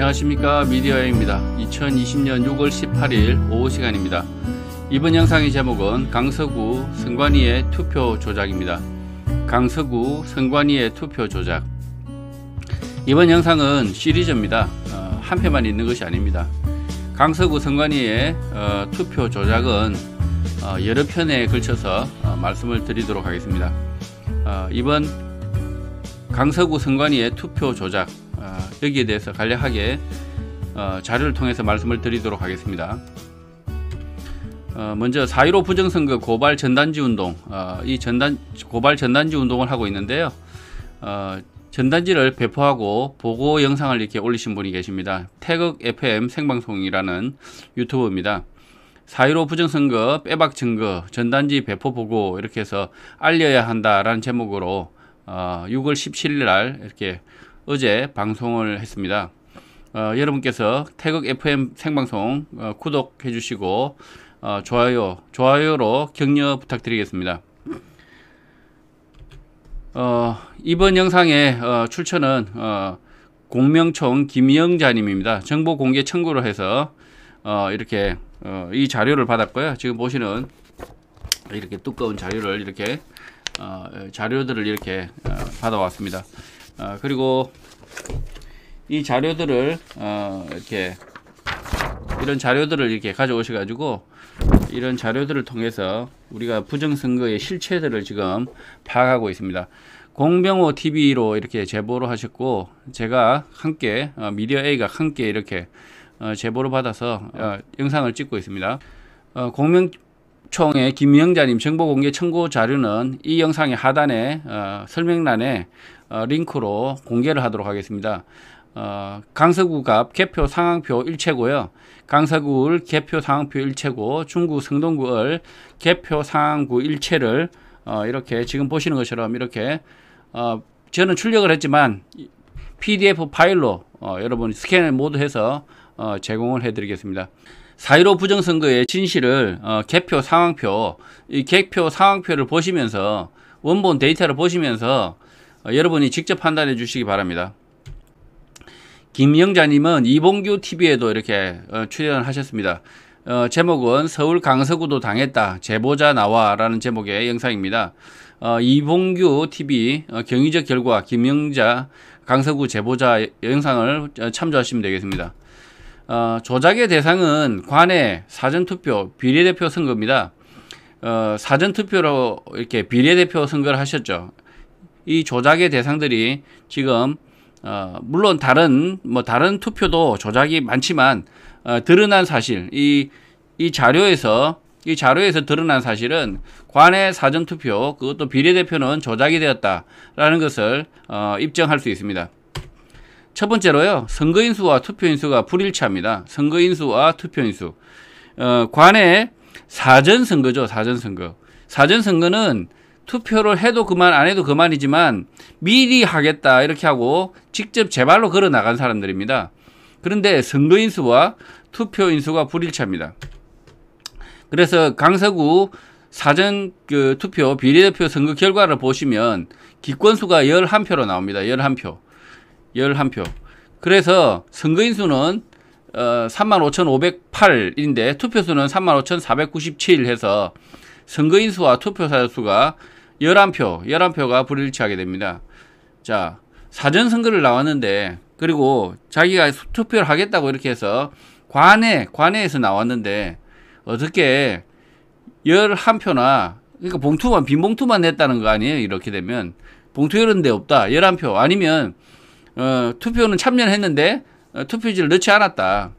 안녕하십니까 미디어입니다. 2020년 6월 18일 오후 시간입니다. 이번 영상의 제목은 강서구 승관이의 투표 조작입니다. 강서구 승관이의 투표 조작 이번 영상은 시리즈입니다. 어, 한 편만 있는 것이 아닙니다. 강서구 선관위의 어, 투표 조작은 어, 여러 편에 걸쳐서 어, 말씀을 드리도록 하겠습니다. 어, 이번 강서구 선관위의 투표 조작 여기에 대해서 간략하게 어, 자료를 통해서 말씀을 드리도록 하겠습니다. 어, 먼저 4.15 부정선거 고발 전단지 운동, 어, 이 전단, 고발 전단지 운동을 하고 있는데요. 어, 전단지를 배포하고 보고 영상을 이렇게 올리신 분이 계십니다. 태극 FM 생방송이라는 유튜브입니다. 4.15 부정선거 빼박 증거 전단지 배포 보고 이렇게 해서 알려야 한다라는 제목으로 어, 6월 17일 날 이렇게 어제 방송을 했습니다. 어, 여러분께서 태극 FM 생방송 어, 구독해 주시고 어, 좋아요, 좋아요로 격려 부탁드리겠습니다. 어, 이번 영상의 어, 출처는 어, 공명총 김영자님입니다. 정보 공개 청구를 해서 어, 이렇게 어, 이 자료를 받았고요. 지금 보시는 이렇게 두꺼운 자료를 이렇게 어, 자료들을 이렇게 어, 받아왔습니다. 어, 그리고 이 자료들을 어, 이렇게 이런 자료들을 이렇게 가져오셔 가지고 이런 자료들을 통해서 우리가 부정선거의 실체들을 지금 파악하고 있습니다. 공병호 TV로 이렇게 제보를 하셨고 제가 함께 어, 미디어 A가 함께 이렇게 어, 제보를 받아서 어, 영상을 찍고 있습니다. 어, 공명 총의 김영자님 정보공개 청구 자료는 이 영상의 하단에 어, 설명란에 어, 링크로 공개를 하도록 하겠습니다. 어, 강서구갑 개표 상황표 일체고요. 강서구을 개표 상황표 일체고 중구 성동구을 개표 상황구 일체를 어, 이렇게 지금 보시는 것처럼 이렇게 어, 저는 출력을 했지만 PDF 파일로 어, 여러분 스캔을 모두 해서 어, 제공을 해드리겠습니다. 4.15 부정선거의 진실을 어, 개표 상황표, 이 개표 상황표를 보시면서 원본 데이터를 보시면서 어, 여러분이 직접 판단해 주시기 바랍니다. 김영자님은 이봉규 TV에도 이렇게 어, 출연하셨습니다. 어, 제목은 서울 강서구도 당했다. 제보자 나와라는 제목의 영상입니다. 어, 이봉규 TV 어, 경위적 결과 김영자 강서구 제보자 영상을 참조하시면 되겠습니다. 어, 조작의 대상은 관내 사전투표 비례대표 선거입니다. 어, 사전투표로 이렇게 비례대표 선거를 하셨죠. 이 조작의 대상들이 지금 어, 물론 다른 뭐 다른 투표도 조작이 많지만 어, 드러난 사실 이 이 자료에서 이 자료에서 드러난 사실은 관의 사전 투표 그것도 비례대표는 조작이 되었다라는 것을 어, 입증할 수 있습니다. 첫 번째로요 선거인수와 투표인수가 불일치합니다. 선거인수와 투표인수 어, 관의 사전 선거죠 사전 선거 사전 선거는 투표를 해도 그만 안 해도 그만이지만 미리 하겠다 이렇게 하고 직접 제발로 걸어 나간 사람들입니다. 그런데 선거 인수와 투표 인수가 불일치합니다. 그래서 강서구 사전 그 투표 비례대표 선거 결과를 보시면 기권수가 11표로 나옵니다. 11표. 11표. 그래서 선거인수는 어, 35,508인데 투표수는 35,497 해서 선거인 수와 투표사 수가 11표, 11표가 불일치하게 됩니다. 자, 사전 선거를 나왔는데 그리고 자기가 투표를 하겠다고 이렇게 해서 관에 관내에서 나왔는데 어떻게 11표나 그러니까 봉투만 빈 봉투만 냈다는 거 아니에요? 이렇게 되면 봉투 이런데 없다. 1 1표 아니면 어, 투표는 참여했는데 를 어, 투표지를 넣지 않았다.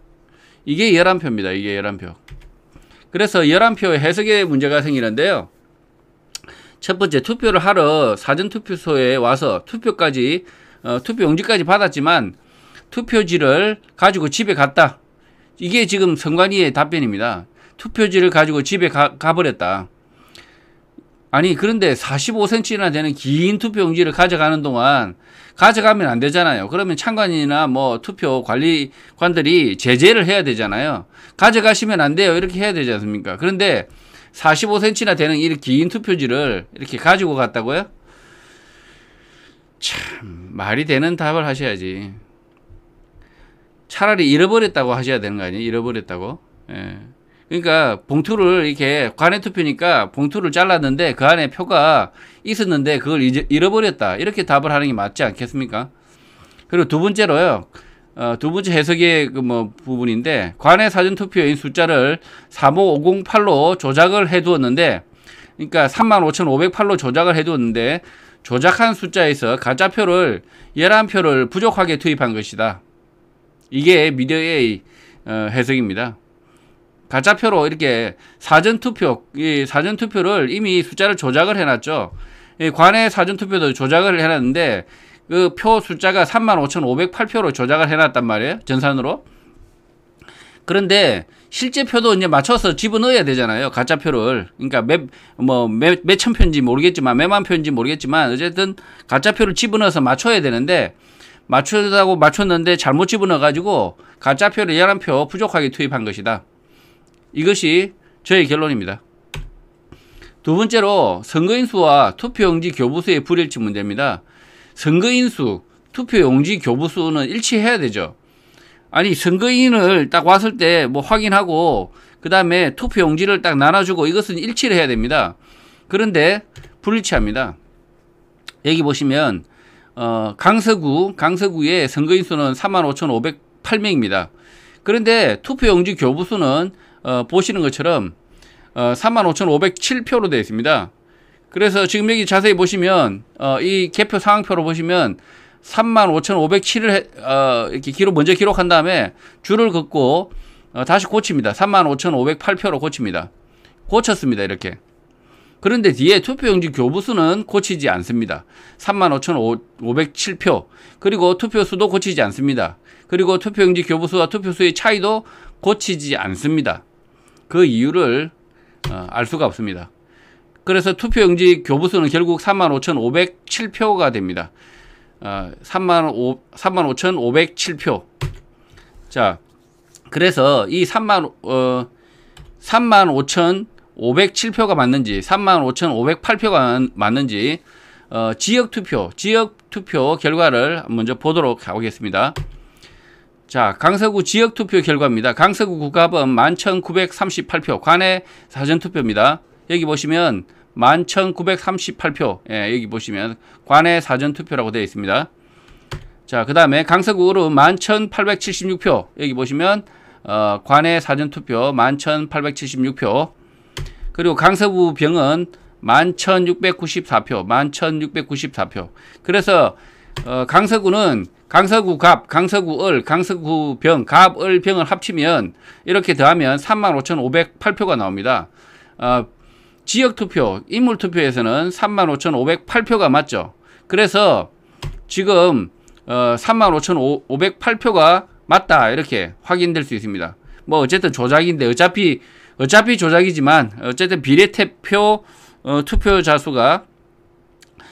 이게 1 1 표입니다 이게 1 1표 그래서 1 1표해석의 문제가 생기는데요. 첫 번째 투표를 하러 사전투표소에 와서 투표까지 어, 투표용지까지 받았지만 투표지를 가지고 집에 갔다. 이게 지금 선관위의 답변입니다. 투표지를 가지고 집에 가, 가버렸다. 아니 그런데 45cm나 되는 긴 투표용지를 가져가는 동안 가져가면 안 되잖아요. 그러면 참관이나 뭐 투표 관리관들이 제재를 해야 되잖아요. 가져가시면 안 돼요. 이렇게 해야 되지 않습니까? 그런데 45cm나 되는 이긴 투표지를 이렇게 가지고 갔다고요? 참 말이 되는 답을 하셔야지. 차라리 잃어버렸다고 하셔야 되는 거 아니에요? 잃어버렸다고. 예. 그러니까 봉투를 이렇게 관외 투표니까 봉투를 잘랐는데 그 안에 표가 있었는데 그걸 잃어버렸다. 이렇게 답을 하는 게 맞지 않겠습니까? 그리고 두 번째로요. 어, 두 번째 해석의 그 뭐 부분인데 관외 사전 투표인 숫자를 35508로 조작을 해 두었는데 그러니까 35,508로 조작을 해 두었는데 조작한 숫자에서 가짜표를 11표를 부족하게 투입한 것이다. 이게 미디어의 어, 해석입니다. 가짜표로 이렇게 사전투표, 이 사전투표를 이미 숫자를 조작을 해놨죠. 이 관의 사전투표도 조작을 해놨는데 그 표 숫자가 35,508표로 조작을 해놨단 말이에요. 전산으로. 그런데 실제 표도 이제 맞춰서 집어넣어야 되잖아요. 가짜 표를. 그러니까 몇, 뭐, 몇, 몇천 표인지 모르겠지만, 몇만 표인지 모르겠지만, 어쨌든 가짜 표를 집어넣어서 맞춰야 되는데, 맞추다고 맞췄는데 잘못 집어넣어가지고 가짜 표를 열한 표 부족하게 투입한 것이다. 이것이 저의 결론입니다. 두 번째로 선거인수와 투표용지 교부수의 불일치 문제입니다. 선거인수, 투표용지 교부수는 일치해야 되죠. 아니 선거인을 딱 왔을 때 뭐 확인하고 그 다음에 투표용지를 딱 나눠주고 이것은 일치를 해야 됩니다. 그런데 불일치합니다. 여기 보시면 어, 강서구, 강서구의 선거인수는 4 5 5 0 8명입니다 그런데 투표용지 교부수는 어, 보시는 것처럼 어, 35,507표로 되어 있습니다. 그래서 지금 여기 자세히 보시면 어, 이 개표 상황표로 보시면 35,507을 어, 이렇게 기록 먼저 기록한 다음에 줄을 긋고 어, 다시 고칩니다. 35,508표로 고칩니다. 고쳤습니다. 이렇게. 그런데 뒤에 투표용지 교부수는 고치지 않습니다. 35,507표. 그리고 투표수도 고치지 않습니다. 그리고 투표용지 교부수와 투표수의 차이도 고치지 않습니다. 그 이유를 어, 알 수가 없습니다. 그래서 투표용지 교부수는 결국 35,507표가 됩니다. 어, 35,507표. 자, 그래서 이 3만, 어, 35,507표가 맞는지, 35,508표가 맞는지, 어, 지역 투표, 지역 투표 결과를 먼저 보도록 하겠습니다. 자, 강서구 지역 투표 결과입니다. 강서구 국가은 11,938표, 관내 사전 투표입니다. 여기 보시면 11,938표, 예, 여기 보시면 관내 사전 투표라고 되어 있습니다. 자, 그 다음에 강서구로 11,876표, 여기 보시면 어, 관내 사전 투표 11,876표, 그리고 강서구 병은 11,694표, 11,694표. 그래서 어, 강서구는 강서구 갑, 강서구 을, 강서구 병, 갑, 을, 병을 합치면 이렇게 더하면 35,508표가 나옵니다. 어, 지역투표, 인물투표에서는 35,508표가 맞죠. 그래서 지금 어, 35,508표가 맞다 이렇게 확인될 수 있습니다. 뭐 어쨌든 조작인데 어차피 어차피 조작이지만 어쨌든 비례대표 어, 투표자 수가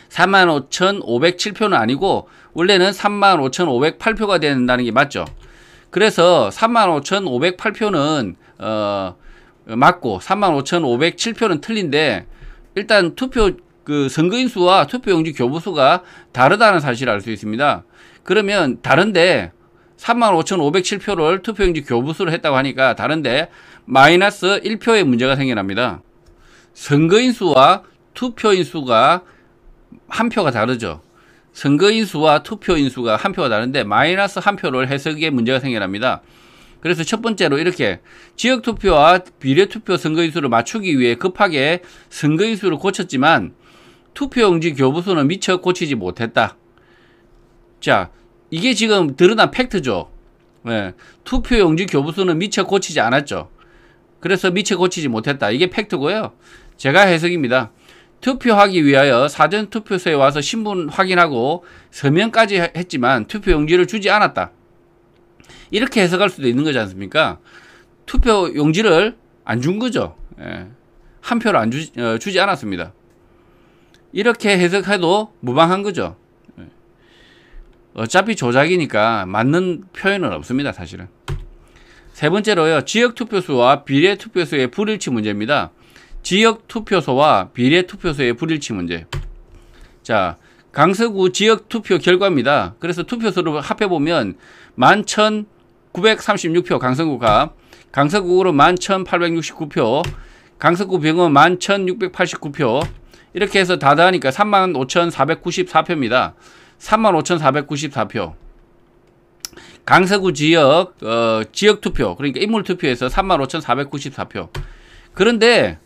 3 5 5 0 7표는 아니고 원래는 35,508표가 된다는 게 맞죠. 그래서 35,508표는 어 맞고 35,507표는 틀린데 일단 투표 그 선거인 수와 투표용지 교부 수가 다르다는 사실을 알 수 있습니다. 그러면 다른데 35,507표를 투표용지 교부수로 했다고 하니까 다른데 마이너스 1표의 문제가 생겨납니다. 선거인 수와 투표인 수가 한 표가 다르죠. 선거인수와 투표인수가 한 표가 다른데 마이너스 한 표를 해석에 문제가 생겨납니다. 그래서 첫 번째로 이렇게 지역투표와 비례투표 선거인수를 맞추기 위해 급하게 선거인수를 고쳤지만 투표용지 교부수는 미처 고치지 못했다. 자, 이게 지금 드러난 팩트죠. 네. 예, 투표용지 교부수는 미처 고치지 않았죠. 그래서 미처 고치지 못했다. 이게 팩트고요. 제가 해석입니다. 투표하기 위하여 사전 투표소에 와서 신분 확인하고 서명까지 했지만 투표용지를 주지 않았다. 이렇게 해석할 수도 있는 거지 않습니까? 투표용지를 안 준 거죠. 예. 한 표를 안 주, 어, 주지 않았습니다. 이렇게 해석해도 무방한 거죠. 예. 어차피 조작이니까 맞는 표현은 없습니다, 사실은. 세 번째로요, 지역 투표수와 비례 투표수의 불일치 문제입니다. 지역 투표소와 비례 투표소의 불일치 문제. 자, 강서구 지역 투표 결과입니다. 그래서 투표소를 합해보면 11,936표 강서구가 강서구로 11,869표 강서구 병원 11,689표 이렇게 해서 다 더하니까 35,494표입니다. 35,494표 강서구 지역 어, 지역 투표 그러니까 인물 투표에서 35,494표 그런데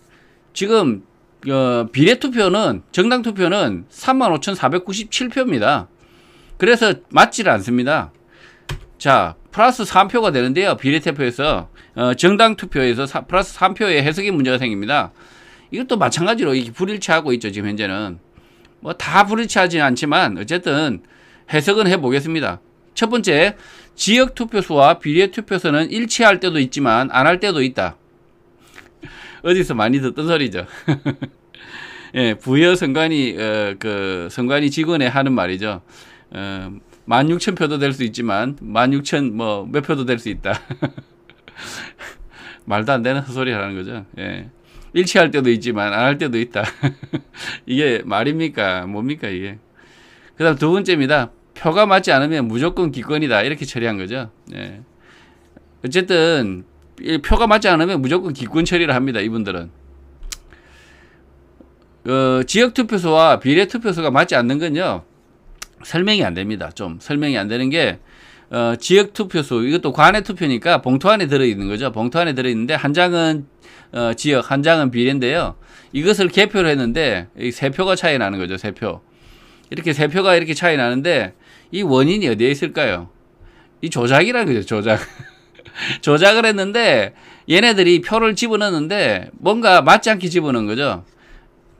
지금 어, 비례투표는 정당투표는 35,497표입니다. 그래서 맞질 않습니다. 자 플러스 3표가 되는데요. 비례투표에서 어, 정당투표에서 사, 플러스 3표의 해석이 문제가 생깁니다. 이것도 마찬가지로 이 불일치하고 있죠. 지금 현재는 뭐다 불일치하지는 않지만 어쨌든 해석은 해보겠습니다. 첫 번째 지역투표수와 비례투표수는 일치할 때도 있지만 안 할 때도 있다. 어디서 많이 듣던 소리죠. 예, 부여 선관위 어, 그 선관위 직원에 하는 말이죠. 어, 1 6표도될 수 있지만 1 6 0뭐몇 표도 될 수 있다. 말도 안 되는 소리 하는 거죠. 예. 일치할 때도 있지만 안 할 때도 있다. 이게 말입니까? 뭡니까 이게? 그다음 두 번째입니다. 표가 맞지 않으면 무조건 기권이다. 이렇게 처리한 거죠. 예. 어쨌든 표가 맞지 않으면 무조건 기권 처리를 합니다. 이분들은. 어, 지역 투표소와 비례 투표소가 맞지 않는 건요. 설명이 안 됩니다. 좀 설명이 안 되는 게 어, 지역 투표소 이것도 관외 투표니까 봉투 안에 들어 있는 거죠. 봉투 안에 들어 있는데 한 장은 어, 지역, 한 장은 비례인데요. 이것을 개표를 했는데 이 세 표가 차이 나는 거죠. 세 표. 이렇게 세 표가 이렇게 차이 나는데 이 원인이 어디에 있을까요? 이 조작이라는 거죠. 조작. 조작을 했는데 얘네들이 표를 집어넣는데 뭔가 맞지 않게 집어넣은 거죠.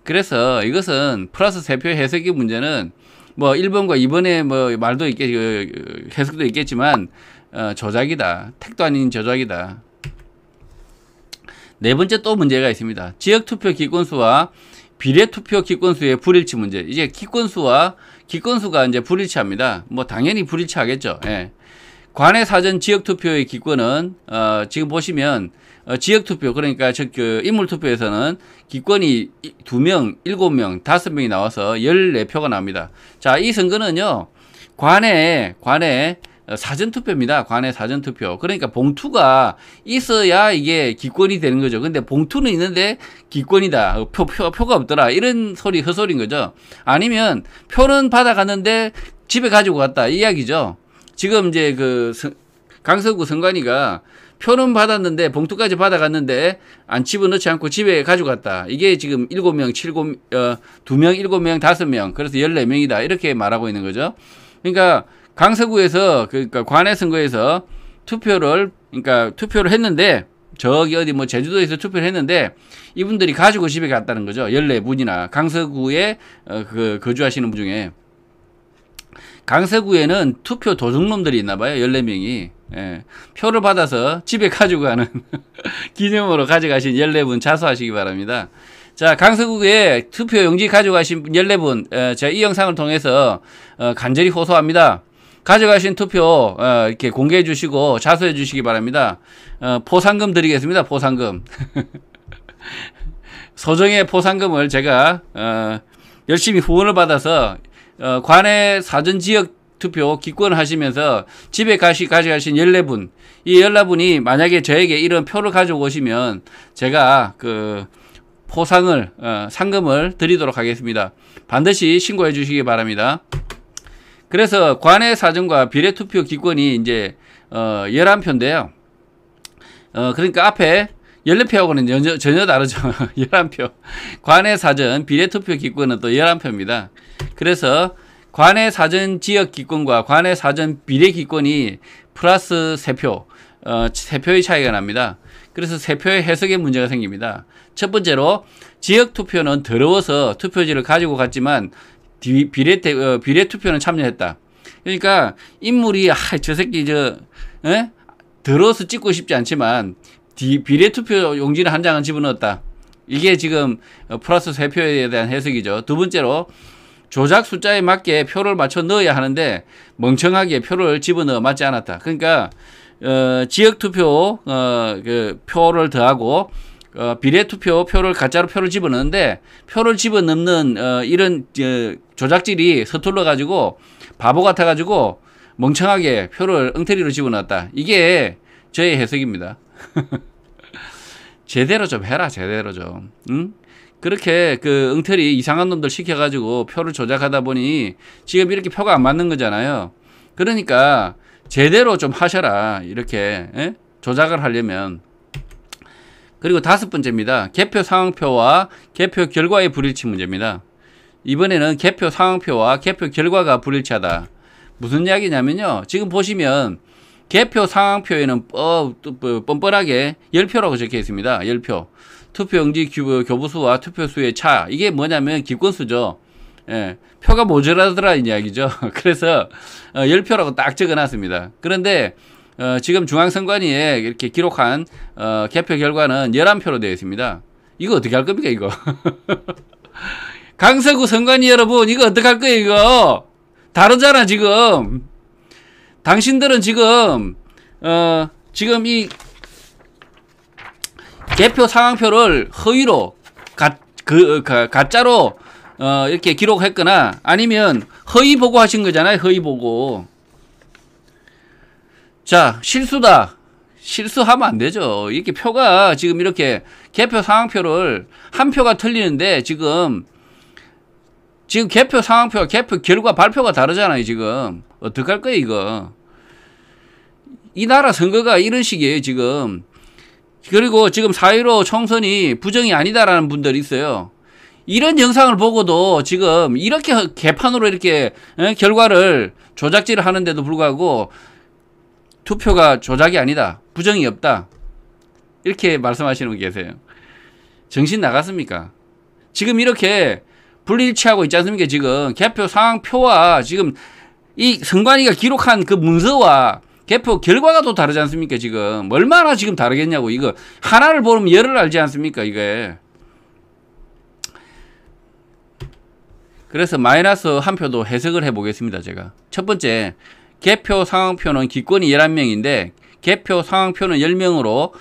그래서 이것은 플러스 세표 해석의 문제는 뭐 1번과 2번의 뭐 말도 있겠, 그, 그, 해석도 있겠지만 어, 조작이다. 택도 아닌 조작이다. 네 번째 또 문제가 있습니다. 지역투표 기권수와 비례투표 기권수의 불일치 문제. 이제 기권수와 기권수가 이제 불일치합니다. 뭐 당연히 불일치하겠죠. 예. 관외 사전 지역 투표의 기권은 어, 지금 보시면 어, 지역 투표 그러니까 즉그 인물 투표에서는 기권이 2명7명5 명이 나와서 1 4 표가 납니다. 자, 이 선거는요. 관외 관외 어, 사전 투표입니다. 관외 사전 투표. 그러니까 봉투가 있어야 이게 기권이 되는 거죠. 근데 봉투는 있는데 기권이다. 표, 표 표가 없더라. 이런 소리 헛소리인 그 거죠. 아니면 표는 받아갔는데 집에 가지고 갔다. 이 이야기죠. 지금 이제 그 강서구 선관위가 표는 받았는데 봉투까지 받아갔는데 안 집어넣지 않고 집에 가져갔다. 이게 지금 일곱 명 칠곱 어, 두명 일곱 명 다섯 명 그래서 열네 명이다 이렇게 말하고 있는 거죠. 그러니까 강서구에서 그러니까 관외 선거에서 투표를 그러니까 투표를 했는데 저기 어디 뭐 제주도에서 투표를 했는데 이분들이 가지고 집에 갔다는 거죠. 열네 분이나 강서구에 어, 그 거주하시는 분 중에 강서구에는 투표 도둑놈들이 있나봐요. 14명이. 예, 표를 받아서 집에 가지고 가는 기념으로 가져가신 14분 자수하시기 바랍니다. 자, 강서구에 투표 용지 가져가신 14분, 에, 어, 제가 이 영상을 통해서 어, 간절히 호소합니다. 가져가신 투표 어, 이렇게 공개해 주시고 자수해 주시기 바랍니다. 어, 포상금 드리겠습니다. 포상금. 소정의 포상금을 제가 어, 열심히 후원을 받아서 어, 관내 사전 지역 투표 기권하시면서 집에 가시 가져가신 14분 이 14분이 만약에 저에게 이런 표를 가져오시면 제가 그 포상을 어, 상금을 드리도록 하겠습니다. 반드시 신고해 주시기 바랍니다. 그래서 관내 사전과 비례 투표 기권이 이제 어 11표인데요. 어 그러니까 앞에 열네표하고는 전혀, 전혀 다르죠. 열한 표 관외 사전 비례투표 기권은 또 열한 표입니다 그래서 관외 사전 지역 기권과 관외 사전 비례 기권이 플러스 세표 어, 3표의 차이가 납니다. 그래서 세표의 해석에 문제가 생깁니다. 첫 번째로 지역 투표는 더러워서 투표지를 가지고 갔지만 비례, 어, 비례 투표는 참여했다. 그러니까 인물이 아, 저 새끼 저 에? 더러워서 찍고 싶지 않지만 비례투표 용지를 한 장은 집어넣었다. 이게 지금 어, 플러스 세표에 대한 해석이죠. 두 번째로 조작 숫자에 맞게 표를 맞춰 넣어야 하는데 멍청하게 표를 집어넣어 맞지 않았다. 그러니까 어, 지역투표 어, 그 표를 더하고 어, 비례투표 표를 가짜로 표를 집어넣는데 표를 집어넣는 어, 이런 어, 조작질이 서툴러 가지고 바보 같아 가지고 멍청하게 표를 엉터리로 집어넣었다. 이게 저의 해석입니다. 제대로 좀 해라 제대로 좀 응? 그렇게 그응털리 이상한 놈들 시켜가지고 표를 조작하다 보니 지금 이렇게 표가 안 맞는 거잖아요. 그러니까 제대로 좀 하셔라 이렇게 에? 예? 조작을 하려면 그리고 다섯 번째입니다. 개표 상황표와 개표 결과의 불일치 문제입니다. 이번에는 개표 상황표와 개표 결과가 불일치하다. 무슨 이야기냐면요. 지금 보시면 개표 상황표에는 어, 뻔뻔하게 열표라고 적혀 있습니다. 10표. 투표용지 교부수와 투표수의 차. 이게 뭐냐면 기권수죠. 예, 표가 모자라더라는 이야기죠. 그래서 어, 10표라고 딱 적어놨습니다. 그런데 어, 지금 중앙선관위에 이렇게 기록한 어, 개표 결과는 11표로 되어 있습니다. 이거 어떻게 할 겁니까 이거? 강서구 선관위 여러분 이거 어떻게 할 거예요 이거? 다르잖아 지금. 당신들은 지금 어 지금 이 개표 상황표를 허위로 가, 그, 가, 가짜로 어, 이렇게 기록했거나 아니면 허위 보고 하신 거잖아요. 허위 보고. 자, 실수다. 실수하면 안 되죠. 이렇게 표가 지금 이렇게 개표 상황표를 한 표가 틀리는데 지금 지금 개표 상황표와 개표 결과 발표가 다르잖아요, 지금. 어떡할 거요 이거. 이 나라 선거가 이런 식이에요, 지금. 그리고 지금 4.15 총선이 부정이 아니다라는 분들이 있어요. 이런 영상을 보고도 지금 이렇게 개판으로 이렇게 어, 결과를 조작질을 하는데도 불구하고 투표가 조작이 아니다. 부정이 없다. 이렇게 말씀하시는 분 계세요. 정신 나갔습니까? 지금 이렇게 불일치하고 있지 않습니까? 지금 개표 상황표와 지금 이 성관이가 기록한 그 문서와 개표 결과가 또 다르지 않습니까 지금 얼마나 지금 다르겠냐고 이거 하나를 보면 열을 알지 않습니까 이게 그래서 마이너스 한 표도 해석을 해보겠습니다 제가 첫 번째 개표 상황표는 기권이 11명인데 개표 상황표는 10명으로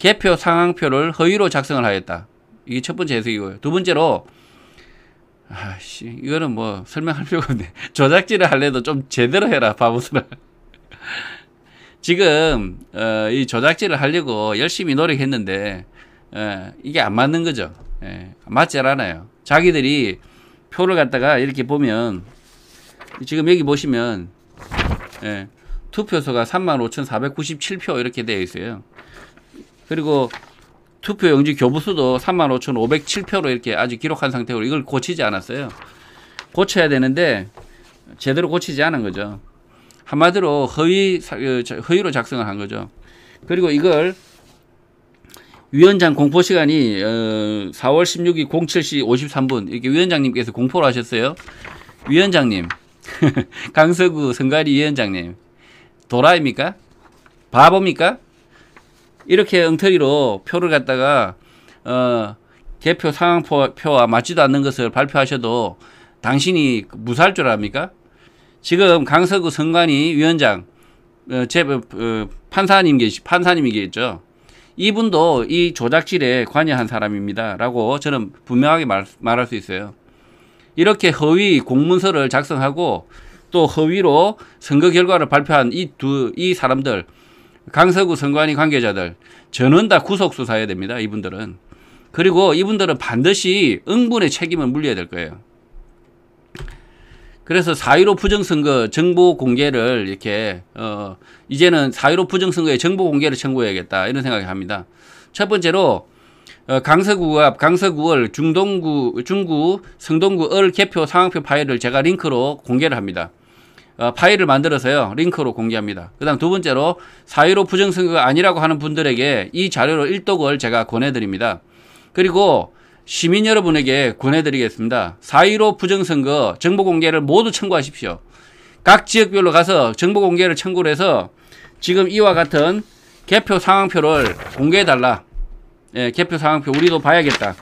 개표 상황표를 허위로 작성을 하였다 이게 첫 번째 해석이고요 두 번째로 아씨 이거는 뭐 설명할 필요가 없네 조작질을 할래도 좀 제대로 해라 바보들아 지금 어, 이 조작질을 하려고 열심히 노력했는데 어, 이게 안 맞는 거죠 예, 맞지 않아요 자기들이 표를 갖다가 이렇게 보면 지금 여기 보시면 예, 투표소가 35,497표 이렇게 되어 있어요 그리고 투표 영지 교부수도 35,507표로 이렇게 아직 기록한 상태로 이걸 고치지 않았어요. 고쳐야 되는데 제대로 고치지 않은 거죠. 한마디로 허위 어, 허위로 작성을 한 거죠. 그리고 이걸 위원장 공포 시간이 4월 16일 07시 53분 이렇게 위원장님께서 공포를 하셨어요. 위원장님 강서구 성가리 위원장님 도라입니까? 바보입니까? 이렇게 엉터리로 표를 갖다가 어, 개표 상황표와 맞지도 않는 것을 발표하셔도 당신이 무사할 줄 압니까? 지금 강서구 선관위 위원장 어, 제 어, 어 판사님 계시 판사님이겠죠. 이분도 이 조작질에 관여한 사람입니다라고 저는 분명하게 말, 말할 수 있어요. 이렇게 허위 공문서를 작성하고 또 허위로 선거 결과를 발표한 이 두이 이 사람들 강서구 선관위 관계자들 저는 다 구속 수사해야 됩니다. 이분들은 그리고 이분들은 반드시 응분의 책임을 물려야 될 거예요. 그래서 4.15 부정선거 정보 공개를 이렇게, 어, 이제는 4.15 부정선거에 정보 공개를 청구해야겠다. 이런 생각을 합니다. 첫 번째로, 어, 강서구와 강서구월 중동구, 중구, 성동구 을 개표 상황표 파일을 제가 링크로 공개를 합니다. 어, 파일을 만들어서요. 링크로 공개합니다. 그 다음 두 번째로 4.15 부정선거가 아니라고 하는 분들에게 이 자료로 1독을 제가 권해드립니다. 그리고 시민 여러분에게 권해드리겠습니다. 4.15 부정선거 정보 공개를 모두 청구하십시오. 각 지역별로 가서 정보 공개를 청구를 해서 지금 이와 같은 개표 상황표를 공개해달라. 예, 개표 상황표 우리도 봐야겠다.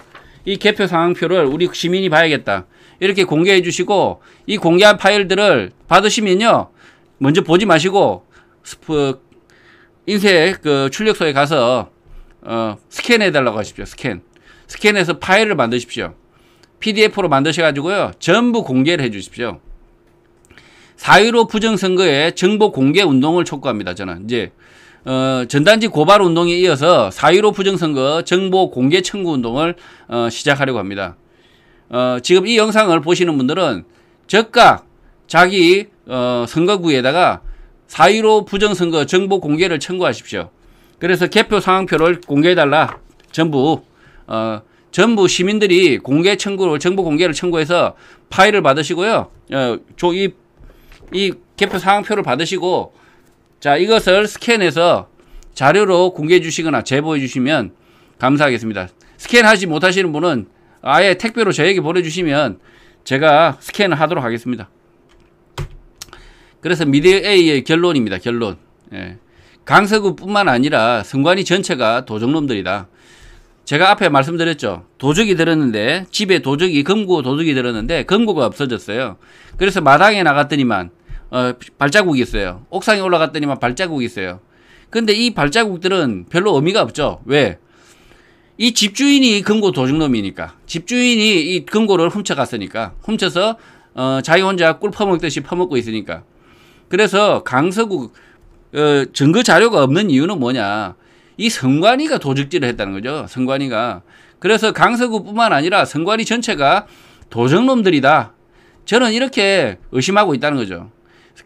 이 개표 상황표를 우리 시민이 봐야겠다. 이렇게 공개해 주시고 이 공개한 파일들을 받으시면요. 먼저 보지 마시고 스프 인쇄 그 출력소에 가서 어, 스캔해 달라고 하십시오. 스캔. 스캔해서 파일을 만드십시오. PDF로 만드셔 가지고요. 전부 공개를 해 주십시오. 4.15 부정선거에 정보 공개 운동을 촉구합니다. 저는 이제 어, 전단지 고발 운동에 이어서 4.15 부정선거 정보 공개 청구 운동을 어, 시작하려고 합니다. 어, 지금 이 영상을 보시는 분들은 즉각 자기 어, 선거구에다가 4.15 부정선거 정보 공개를 청구하십시오. 그래서 개표 상황표를 공개해달라. 전부 어, 전부 시민들이 공개 청구를 정보 공개를 청구해서 파일을 받으시고요. 어, 조, 이, 이 개표 상황표를 받으시고 자, 이것을 스캔해서 자료로 공개해 주시거나 제보해 주시면 감사하겠습니다. 스캔하지 못하시는 분은 아예 택배로 저에게 보내주시면 제가 스캔을 하도록 하겠습니다. 그래서 미디어 A의 결론입니다. 결론. 예. 강서구뿐만 아니라 성관이 전체가 도적놈들이다. 제가 앞에 말씀드렸죠. 도적이 들었는데 집에 도적이 금고 도적이 들었는데 금고가 없어졌어요. 그래서 마당에 나갔더니만 어, 발자국이 있어요. 옥상에 올라갔더니만 발자국이 있어요. 근데 이 발자국들은 별로 의미가 없죠. 왜? 이 집주인이 금고 도둑놈이니까. 집주인이 이 금고를 훔쳐갔으니까. 훔쳐서 어, 자기 혼자 꿀 퍼먹듯이 퍼먹고 있으니까. 그래서 강서구 어, 증거 자료가 없는 이유는 뭐냐? 이 성관이가 도적질을 했다는 거죠. 성관이가. 그래서 강서구뿐만 아니라 성관이 전체가 도적놈들이다. 저는 이렇게 의심하고 있다는 거죠.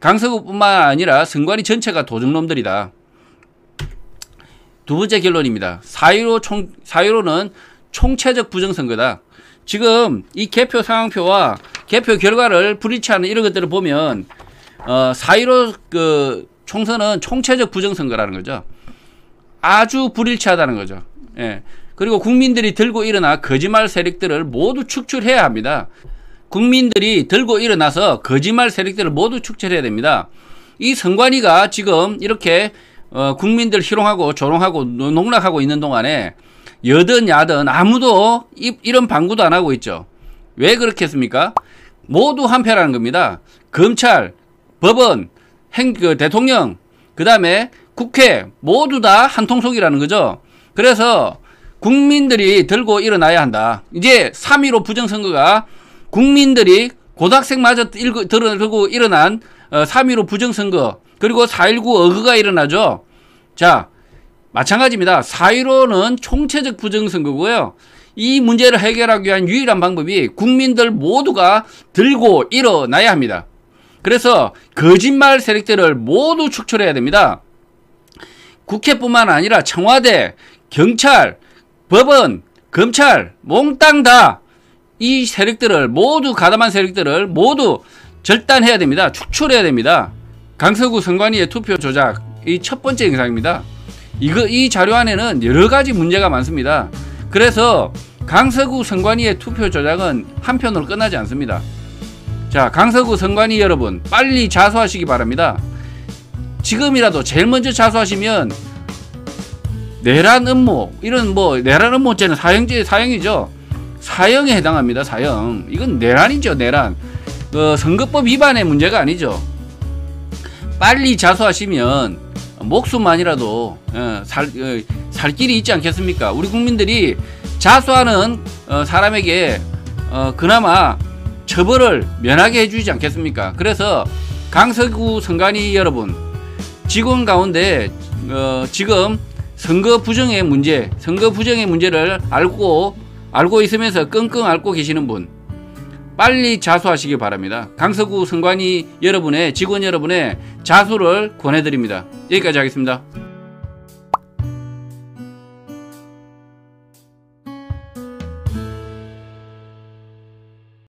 강서구뿐만 아니라 선관위 전체가 도둑놈들이다. 두 번째 결론입니다. 4.15 총, 4.15는 총체적 부정선거다. 지금 이 개표 상황표와 개표 결과를 불일치하는 이런 것들을 보면, 어, 4.15그 총선은 총체적 부정선거라는 거죠. 아주 불일치하다는 거죠. 예. 그리고 국민들이 들고 일어나 거짓말 세력들을 모두 축출해야 합니다. 국민들이 들고 일어나서 거짓말 세력들을 모두 축출해야 됩니다. 이 선관위가 지금 이렇게 어, 국민들 희롱하고 조롱하고 농락하고 있는 동안에 여든 야든 아무도 이, 이런 방구도 안 하고 있죠. 왜 그렇게 했습니까? 모두 한패라는 겁니다. 검찰, 법원, 행, 그 대통령, 그 다음에 국회 모두 다 한통속이라는 거죠. 그래서 국민들이 들고 일어나야 한다. 이제 3.15 부정선거가 국민들이 고등학생마저 읽고, 들어고 일어난 어, 3.15 부정선거 그리고 4.19 어그가 일어나죠. 자 마찬가지입니다. 4.15는 총체적 부정선거고요. 이 문제를 해결하기 위한 유일한 방법이 국민들 모두가 들고 일어나야 합니다. 그래서 거짓말 세력들을 모두 축출해야 됩니다. 국회뿐만 아니라 청와대, 경찰, 법원, 검찰 몽땅 다이 세력들을 모두 가담한 세력들을 모두 절단해야 됩니다. 축출해야 됩니다. 강서구 선관위의 투표 조작 이 첫 번째 영상입니다. 이거 이 자료 안에는 여러 가지 문제가 많습니다. 그래서 강서구 선관위의 투표 조작은 한편으로 끝나지 않습니다. 자, 강서구 선관위 여러분 빨리 자수하시기 바랍니다. 지금이라도 제일 먼저 자수하시면 내란 음모 이런 뭐 내란 음모죄는 사형죄 사형이죠. 사형에 해당합니다. 사형. 이건 내란이죠. 내란. 그 선거법 위반의 문제가 아니죠. 빨리 자수하시면 목숨만이라도 예, 살, 어, 살 길이 있지 않겠습니까? 우리 국민들이 자수하는 어, 사람에게 어, 그나마 처벌을 면하게 해주지 않겠습니까? 그래서 강서구 선관위 여러분 직원 가운데 지금 선거 부정의 문제, 선거 부정의 문제를 알고 알고 있으면서 끙끙 앓고 계시는 분 빨리 자수하시기 바랍니다. 강서구 선관위 여러분의 직원 여러분의 자수를 권해드립니다. 여기까지 하겠습니다.